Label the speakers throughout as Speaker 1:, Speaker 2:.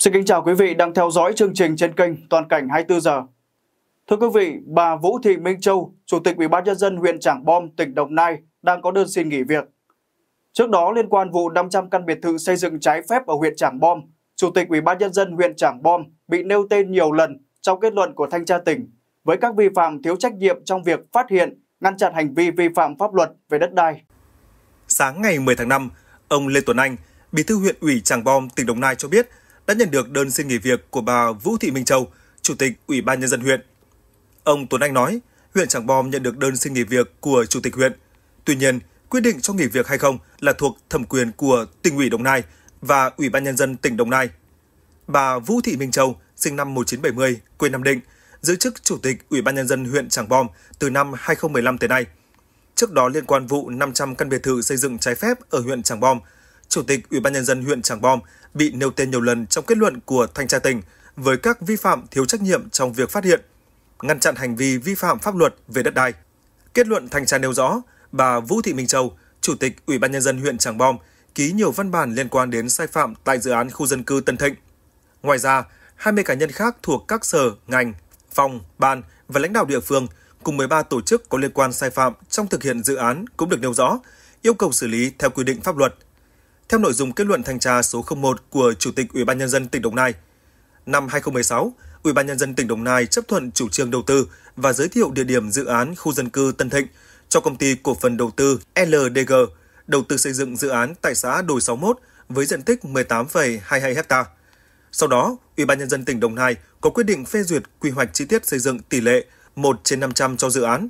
Speaker 1: Xin kính chào quý vị đang theo dõi chương trình trên kênh Toàn cảnh 24 giờ. Thưa quý vị, bà Vũ Thị Minh Châu, Chủ tịch Ủy ban nhân dân huyện Trảng Bom, tỉnh Đồng Nai đang có đơn xin nghỉ việc. Trước đó liên quan vụ 500 căn biệt thự xây dựng trái phép ở huyện Trảng Bom, Chủ tịch Ủy ban nhân dân huyện Trảng Bom bị nêu tên nhiều lần trong kết luận của thanh tra tỉnh với các vi phạm thiếu trách nhiệm trong việc phát hiện, ngăn chặn hành vi vi phạm pháp luật về đất đai. Sáng ngày 10 tháng 5, ông Lê Tuấn Anh, Bí thư huyện ủy Trảng Bom, tỉnh Đồng Nai cho biết đã nhận được đơn xin nghỉ việc của bà Vũ Thị Minh Châu, Chủ tịch Ủy ban Nhân dân huyện. Ông Tuấn Anh nói, huyện Tràng Bom nhận được đơn xin nghỉ việc của Chủ tịch huyện. Tuy nhiên, quyết định cho nghỉ việc hay không là thuộc thẩm quyền của tỉnh ủy Đồng Nai và Ủy ban Nhân dân tỉnh Đồng Nai. Bà Vũ Thị Minh Châu, sinh năm 1970, quê Nam Định, giữ chức Chủ tịch Ủy ban Nhân dân huyện Tràng Bom từ năm 2015 tới nay. Trước đó liên quan vụ 500 căn biệt thự xây dựng trái phép ở huyện Tràng Bom – Chủ tịch Ủy ban nhân dân huyện Tràng Bom bị nêu tên nhiều lần trong kết luận của thanh tra tỉnh với các vi phạm thiếu trách nhiệm trong việc phát hiện, ngăn chặn hành vi vi phạm pháp luật về đất đai. Kết luận thanh tra nêu rõ, bà Vũ Thị Minh Châu, Chủ tịch Ủy ban nhân dân huyện Tràng Bom ký nhiều văn bản liên quan đến sai phạm tại dự án khu dân cư Tân Thịnh. Ngoài ra, 20 cá nhân khác thuộc các sở, ngành, phòng, ban và lãnh đạo địa phương cùng 13 tổ chức có liên quan sai phạm trong thực hiện dự án cũng được nêu rõ, yêu cầu xử lý theo quy định pháp luật – theo nội dung kết luận thanh tra số 01 của Chủ tịch Ủy ban nhân dân tỉnh Đồng Nai. Năm 2016, Ủy ban nhân dân tỉnh Đồng Nai chấp thuận chủ trương đầu tư và giới thiệu địa điểm dự án khu dân cư Tân Thịnh cho công ty cổ phần đầu tư LDG đầu tư xây dựng dự án tại xã Đồi 61 với diện tích 18,22 ha. Sau đó, Ủy ban nhân dân tỉnh Đồng Nai có quyết định phê duyệt quy hoạch chi tiết xây dựng tỷ lệ 1 trên 500 cho dự án.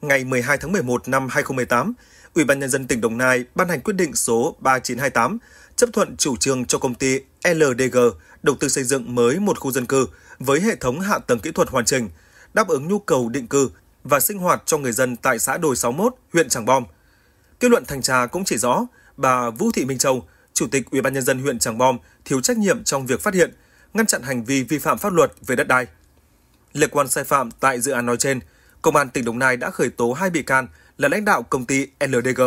Speaker 1: Ngày 12 tháng 11 năm 2018, Ủy ban nhân dân tỉnh Đồng Nai ban hành quyết định số 3928 chấp thuận chủ trương cho công ty LDG đầu tư xây dựng mới một khu dân cư với hệ thống hạ tầng kỹ thuật hoàn chỉnh, đáp ứng nhu cầu định cư và sinh hoạt cho người dân tại xã Đồi 61, huyện Tràng Bom. Kết luận thanh tra cũng chỉ rõ, bà Vũ Thị Minh Châu, Chủ tịch Ủy ban nhân dân huyện Tràng Bom thiếu trách nhiệm trong việc phát hiện, ngăn chặn hành vi vi phạm pháp luật về đất đai. Liên quan sai phạm tại dự án nói trên, Công an tỉnh Đồng Nai đã khởi tố hai bị can là lãnh đạo công ty LDG,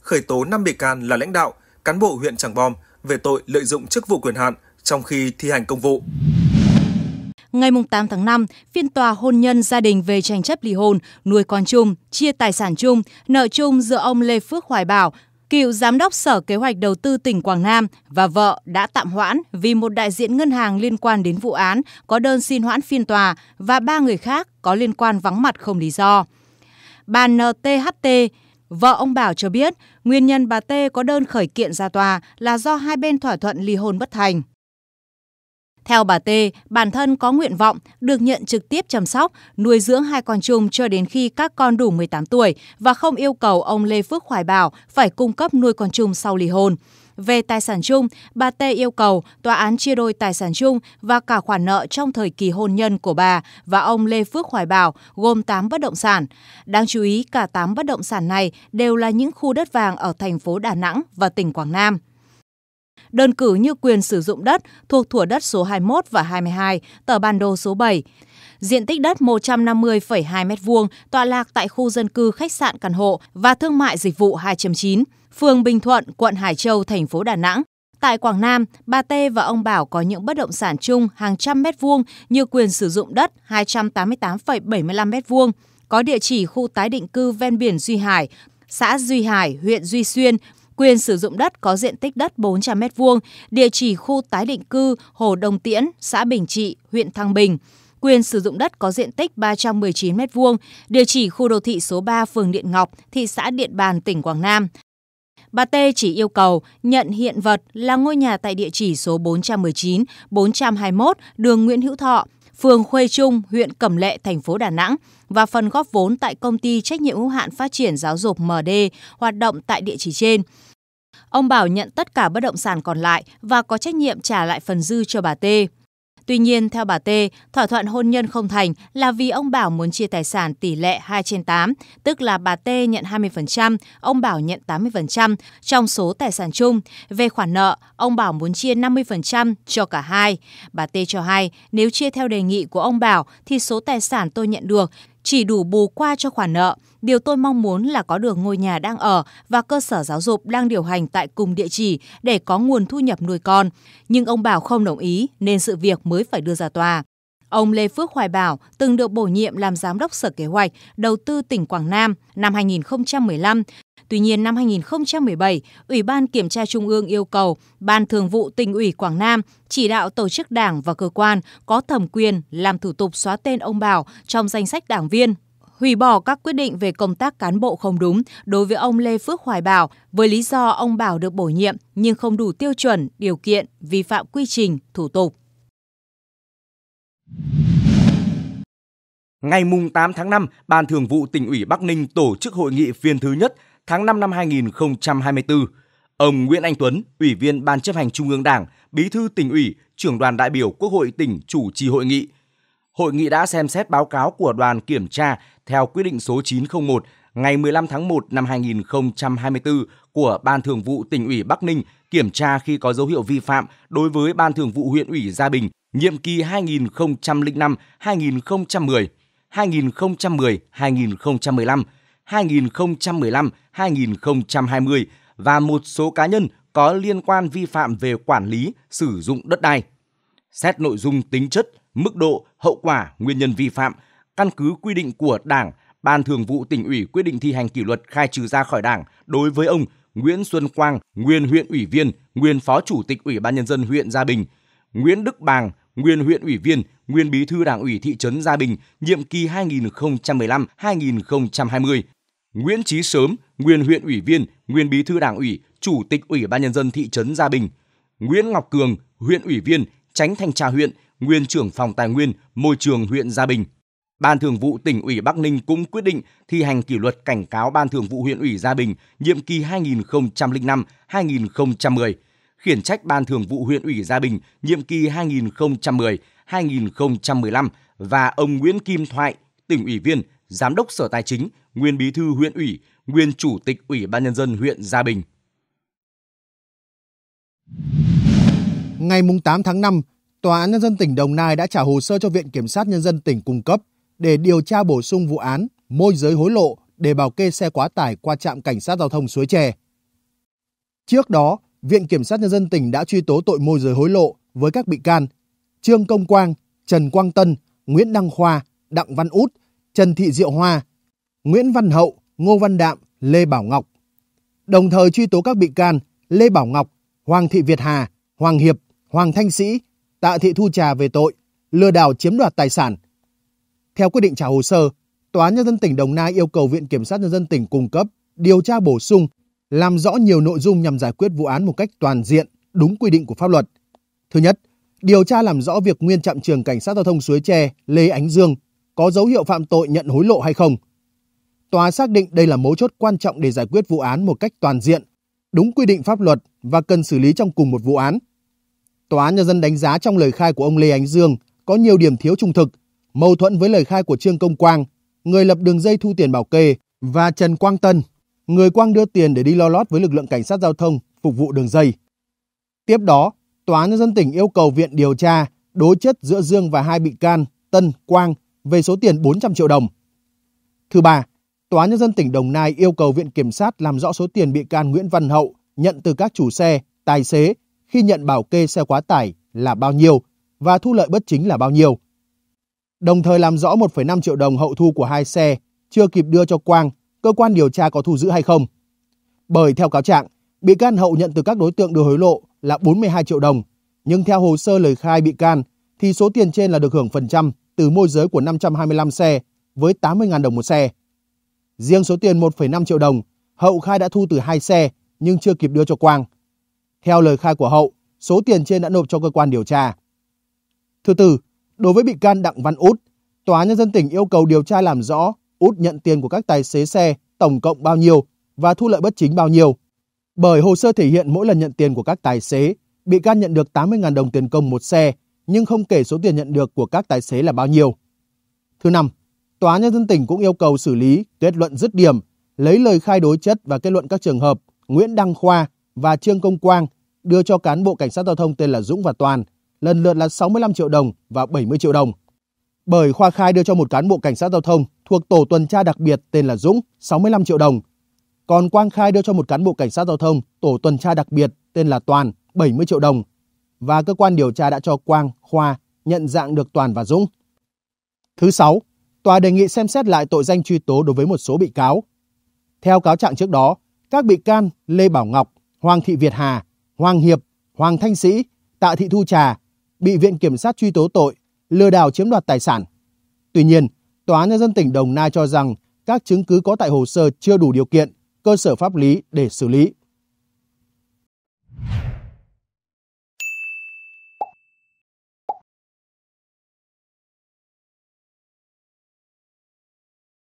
Speaker 1: khởi tố 5 bị can là lãnh đạo, cán bộ huyện Trảng Bom về tội lợi dụng chức vụ quyền hạn trong khi thi hành công vụ.
Speaker 2: Ngày 8 tháng 5, phiên tòa hôn nhân gia đình về tranh chấp ly hôn, nuôi con chung, chia tài sản chung, nợ chung giữa ông Lê Phước Hoài Bảo, cựu giám đốc Sở Kế hoạch Đầu tư tỉnh Quảng Nam và vợ đã tạm hoãn vì một đại diện ngân hàng liên quan đến vụ án có đơn xin hoãn phiên tòa và ba người khác có liên quan vắng mặt không lý do. Bà NTHT, vợ ông Bảo cho biết nguyên nhân bà T có đơn khởi kiện ra tòa là do hai bên thỏa thuận ly hôn bất thành. Theo bà T, bản thân có nguyện vọng được nhận trực tiếp chăm sóc, nuôi dưỡng hai con chung cho đến khi các con đủ 18 tuổi và không yêu cầu ông Lê Phước Hoài Bảo phải cung cấp nuôi con chung sau ly hôn. Về tài sản chung, bà T yêu cầu tòa án chia đôi tài sản chung và cả khoản nợ trong thời kỳ hôn nhân của bà và ông Lê Phước Hoài Bảo gồm 8 bất động sản. Đáng chú ý cả 8 bất động sản này đều là những khu đất vàng ở thành phố Đà Nẵng và tỉnh Quảng Nam đơn cử như quyền sử dụng đất thuộc thủa đất số 21 và 22, tờ bản đồ số 7, diện tích đất 150,2 m2, tọa lạc tại khu dân cư khách sạn căn hộ và thương mại dịch vụ 2.9, phường Bình Thuận, quận Hải Châu, thành phố Đà Nẵng. Tại Quảng Nam, bà T và ông Bảo có những bất động sản chung hàng trăm mét vuông như quyền sử dụng đất 288,75 mét vuông, có địa chỉ khu tái định cư ven biển Duy Hải, xã Duy Hải, huyện Duy Xuyên, quyền sử dụng đất có diện tích đất 400 mét vuông, địa chỉ khu tái định cư Hồ Đồng Tiễn, xã Bình Trị, huyện Thăng Bình quyền sử dụng đất có diện tích 319 m2, địa chỉ khu đô thị số 3 phường Điện Ngọc, thị xã Điện Bàn, tỉnh Quảng Nam. Bà T chỉ yêu cầu nhận hiện vật là ngôi nhà tại địa chỉ số 419, 421 đường Nguyễn Hữu Thọ, phường Khuê Trung, huyện Cẩm Lệ, thành phố Đà Nẵng và phần góp vốn tại công ty trách nhiệm hữu hạn phát triển giáo dục MD hoạt động tại địa chỉ trên. Ông Bảo nhận tất cả bất động sản còn lại và có trách nhiệm trả lại phần dư cho bà T. Tuy nhiên, theo bà T, thỏa thuận hôn nhân không thành là vì ông Bảo muốn chia tài sản tỷ lệ 2 trên 8, tức là bà T nhận 20%, ông Bảo nhận 80% trong số tài sản chung. Về khoản nợ, ông Bảo muốn chia 50% cho cả hai. Bà T cho hay, nếu chia theo đề nghị của ông Bảo thì số tài sản tôi nhận được chỉ đủ bù qua cho khoản nợ. Điều tôi mong muốn là có được ngôi nhà đang ở và cơ sở giáo dục đang điều hành tại cùng địa chỉ để có nguồn thu nhập nuôi con. Nhưng ông Bảo không đồng ý nên sự việc mới phải đưa ra tòa. Ông Lê Phước Hoài Bảo từng được bổ nhiệm làm giám đốc Sở Kế hoạch Đầu tư tỉnh Quảng Nam năm 2015. Tuy nhiên năm 2017, Ủy ban Kiểm tra Trung ương yêu cầu Ban Thường vụ tỉnh ủy Quảng Nam chỉ đạo tổ chức đảng và cơ quan có thẩm quyền làm thủ tục xóa tên ông Bảo trong danh sách đảng viên hủy bỏ các quyết định về công tác cán bộ không đúng đối với ông Lê Phước Hoài Bảo với lý do ông Bảo được bổ nhiệm nhưng không đủ tiêu chuẩn, điều kiện, vi phạm quy trình, thủ tục.
Speaker 3: Ngày 8 tháng 5, Ban Thường vụ tỉnh ủy Bắc Ninh tổ chức hội nghị phiên thứ nhất tháng 5 năm 2024. Ông Nguyễn Anh Tuấn, Ủy viên Ban chấp hành Trung ương Đảng, Bí thư tỉnh ủy, trưởng đoàn đại biểu Quốc hội tỉnh chủ trì hội nghị – hội nghị đã xem xét báo cáo của đoàn kiểm tra theo quyết định số 901 ngày 15 tháng 1 năm 2024 của Ban Thường vụ tỉnh ủy Bắc Ninh kiểm tra khi có dấu hiệu vi phạm đối với Ban Thường vụ huyện ủy Gia Bình nhiệm kỳ 2005-2010, 2010-2015, 2015-2020 và một số cá nhân có liên quan vi phạm về quản lý sử dụng đất đai. Xét nội dung tính chất, mức độ, hậu quả, nguyên nhân vi phạm, căn cứ quy định của Đảng, Ban Thường vụ tỉnh ủy quyết định thi hành kỷ luật khai trừ ra khỏi Đảng đối với ông Nguyễn Xuân Quang, nguyên huyện ủy viên, nguyên phó chủ tịch Ủy ban nhân dân huyện Gia Bình, Nguyễn Đức Bàng, nguyên huyện ủy viên, nguyên bí thư Đảng ủy thị trấn Gia Bình, nhiệm kỳ 2015-2020. Nguyễn Chí Sớm, nguyên huyện ủy viên, nguyên bí thư Đảng ủy, chủ tịch Ủy ban nhân dân thị trấn Gia Bình. Nguyễn Ngọc Cường, huyện ủy viên, tránh thanh tra huyện, nguyên trưởng phòng tài nguyên, môi trường huyện Gia Bình. Ban Thường vụ tỉnh ủy Bắc Ninh cũng quyết định thi hành kỷ luật cảnh cáo Ban Thường vụ huyện ủy Gia Bình nhiệm kỳ 2005-2010, khiển trách Ban Thường vụ huyện ủy Gia Bình nhiệm kỳ 2010-2015 và ông Nguyễn Kim Thoại, tỉnh ủy viên, giám đốc Sở Tài chính, nguyên bí thư huyện ủy, nguyên chủ tịch Ủy ban nhân dân huyện Gia Bình.
Speaker 4: Ngày 8 tháng 5, Tòa án Nhân dân tỉnh Đồng Nai đã trả hồ sơ cho Viện Kiểm sát Nhân dân tỉnh cung cấp để điều tra bổ sung vụ án môi giới hối lộ để bảo kê xe quá tải qua trạm cảnh sát giao thông Suối Tre. Trước đó, Viện Kiểm sát Nhân dân tỉnh đã truy tố tội môi giới hối lộ với các bị can Trương Công Quang, Trần Quang Tân, Nguyễn Đăng Khoa, Đặng Văn Út, Trần Thị Diệu Hoa, Nguyễn Văn Hậu, Ngô Văn Đạm, Lê Bảo Ngọc. Đồng thời truy tố các bị can Lê Bảo Ngọc, Hoàng Thị Việt Hà, Hoàng Hiệp, Hoàng Thanh Sĩ, Tạ Thị Thu Trà về tội lừa đảo chiếm đoạt tài sản. Theo quyết định trả hồ sơ, Tòa án Nhân dân tỉnh Đồng Nai yêu cầu Viện Kiểm sát Nhân dân tỉnh cung cấp, điều tra bổ sung, làm rõ nhiều nội dung nhằm giải quyết vụ án một cách toàn diện, đúng quy định của pháp luật. Thứ nhất, điều tra làm rõ việc nguyên trạm trường cảnh sát giao thông Suối Tre Lê Ánh Dương có dấu hiệu phạm tội nhận hối lộ hay không. Tòa xác định đây là mấu chốt quan trọng để giải quyết vụ án một cách toàn diện, đúng quy định pháp luật và cần xử lý trong cùng một vụ án. Tòa án nhân dân đánh giá trong lời khai của ông Lê Ánh Dương có nhiều điểm thiếu trung thực, mâu thuẫn với lời khai của Trương Công Quang, người lập đường dây thu tiền bảo kê và Trần Quang Tân, người Quang đưa tiền để đi lo lót với lực lượng cảnh sát giao thông phục vụ đường dây. Tiếp đó, Tòa án nhân dân tỉnh yêu cầu viện điều tra đối chất giữa Dương và hai bị can Tân, Quang về số tiền 400 triệu đồng. Thứ ba, Tòa án nhân dân tỉnh Đồng Nai yêu cầu viện kiểm sát làm rõ số tiền bị can Nguyễn Văn Hậu nhận từ các chủ xe, tài xế khi nhận bảo kê xe quá tải là bao nhiêu và thu lợi bất chính là bao nhiêu. Đồng thời làm rõ 1,5 triệu đồng hậu thu của hai xe chưa kịp đưa cho Quang, cơ quan điều tra có thu giữ hay không. Bởi theo cáo trạng, bị can hậu nhận từ các đối tượng đưa hối lộ là 42 triệu đồng, nhưng theo hồ sơ lời khai bị can thì số tiền trên là được hưởng phần trăm từ môi giới của 525 xe với 80.000 đồng một xe. Riêng số tiền 1,5 triệu đồng, hậu khai đã thu từ hai xe nhưng chưa kịp đưa cho Quang. Theo lời khai của Hậu, số tiền trên đã nộp cho cơ quan điều tra. Thứ tư, đối với bị can Đặng Văn Út, Tòa Nhân dân tỉnh yêu cầu điều tra làm rõ Út nhận tiền của các tài xế xe tổng cộng bao nhiêu và thu lợi bất chính bao nhiêu. Bởi hồ sơ thể hiện mỗi lần nhận tiền của các tài xế, bị can nhận được 80.000 đồng tiền công một xe, nhưng không kể số tiền nhận được của các tài xế là bao nhiêu. Thứ năm, Tòa Nhân dân tỉnh cũng yêu cầu xử lý kết luận dứt điểm, lấy lời khai đối chất và kết luận các trường hợp Nguyễn Đăng Khoa, và Trương Công Quang đưa cho cán bộ cảnh sát giao thông tên là Dũng và Toàn, lần lượt là 65 triệu đồng và 70 triệu đồng. Bởi Khoa khai đưa cho một cán bộ cảnh sát giao thông thuộc tổ tuần tra đặc biệt tên là Dũng 65 triệu đồng. Còn Quang khai đưa cho một cán bộ cảnh sát giao thông tổ tuần tra đặc biệt tên là Toàn 70 triệu đồng và cơ quan điều tra đã cho Quang, Khoa nhận dạng được Toàn và Dũng. Thứ sáu, tòa đề nghị xem xét lại tội danh truy tố đối với một số bị cáo. Theo cáo trạng trước đó, các bị can Lê Bảo Ngọc, Hoàng Thị Việt Hà, Hoàng Hiệp, Hoàng Thanh Sĩ, Tạ Thị Thu Trà bị Viện Kiểm sát truy tố tội lừa đảo chiếm đoạt tài sản. Tuy nhiên, Tòa án Nhân dân tỉnh Đồng Nai cho rằng các chứng cứ có tại hồ sơ chưa đủ điều kiện, cơ sở pháp lý để xử lý.